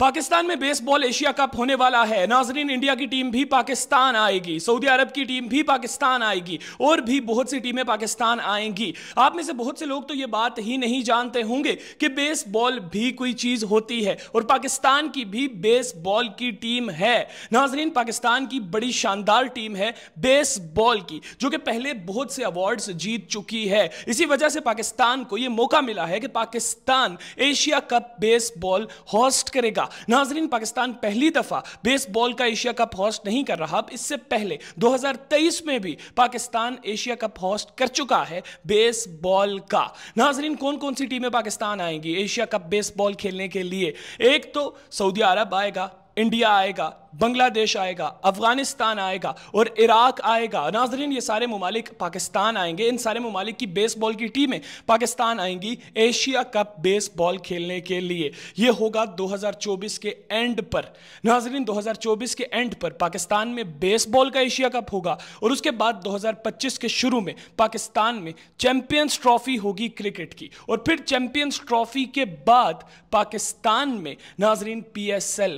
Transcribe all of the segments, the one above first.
पाकिस्तान में baseball Asia cup होने वाला है नाजरीन इंडिया की टीम भी पाकिस्तान आएगी सऊदी अरब की टीम भी पाकिस्तान आएगी और भी बहुत सी टीमें पाकिस्तान आएंगी आप में से बहुत से लोग तो ये बात ही नहीं जानते होंगे कि बेसबॉल भी कोई चीज होती है और पाकिस्तान की भी बेसबॉल की टीम है नाजरीन पाकिस्तान की बड़ी शानदार टीम है बेसबॉल की जो कि पहले बहुत से अवार्ड्स जीत चुकी है इसी वजह से पाकिस्तान को यह मौका मिला है कि Pakistan Asia cup baseball host करेगा का नाजरीन पाकिस्तान पहली दफा बेसबॉल का एशिया कप हॉस्ट नहीं कर रहा अब इससे पहले 2023 में भी पाकिस्तान एशिया कप हॉस्ट कर चुका है बेसबॉल का नाजरीन कौन कौन सी टीमें पाकिस्तान आएंगी एशिया कप बेसबॉल खेलने के लिए एक तो सऊदी अरब आएगा इंडिया आएगा बांग्लादेश आएगा अफगानिस्तान आएगा और इराक आएगा नाजरीन ये सारे ममालिक पाकिस्तान आएंगे इन सारे ममालिक की बेसबॉल की टीमें पाकिस्तान आएंगी एशिया कप बेसबॉल खेलने के लिए ये होगा 2024 के एंड पर नाजरीन 2024 के एंड पर पाकिस्तान में बेसबॉल का एशिया कप होगा और उसके बाद 2025 के शुरू में पाकिस्तान में चैंपियंस ट्रॉफी होगी क्रिकेट की और फिर चैंपियंस ट्रॉफी के बाद पाकिस्तान में नाजरीन पी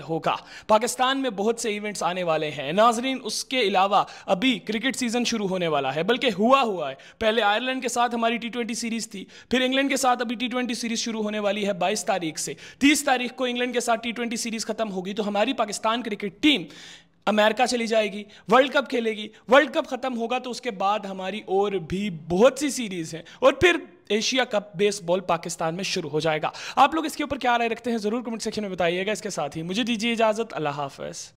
होगा पाकिस्तान में बहुत से इवेंट्स आने वाले हैं नाजरीन उसके अलावा अभी क्रिकेट सीजन शुरू होने वाला है बल्कि हुआ हुआ है पहले आयरलैंड के साथ हमारी टी ट्वेंटी सीरीज थी फिर इंग्लैंड के साथ अभी टी ट्वेंटी सीरीज शुरू होने वाली है बाईस तारीख से तीस तारीख को इंग्लैंड के साथ टी ट्वेंटी सीरीज खत्म होगी तो हमारी पाकिस्तान क्रिकेट टीम अमेरिका चली जाएगी वर्ल्ड कप खेलेगी वर्ल्ड कप ख़त्म होगा तो उसके बाद हमारी और भी बहुत सी सीरीज़ हैं और फिर एशिया कप बेसबॉल पाकिस्तान में शुरू हो जाएगा आप लोग इसके ऊपर क्या राय रखते हैं ज़रूर कमेंट सेक्शन में बताइएगा इसके साथ ही मुझे दीजिए इजाज़त अल्लाह हाफिज़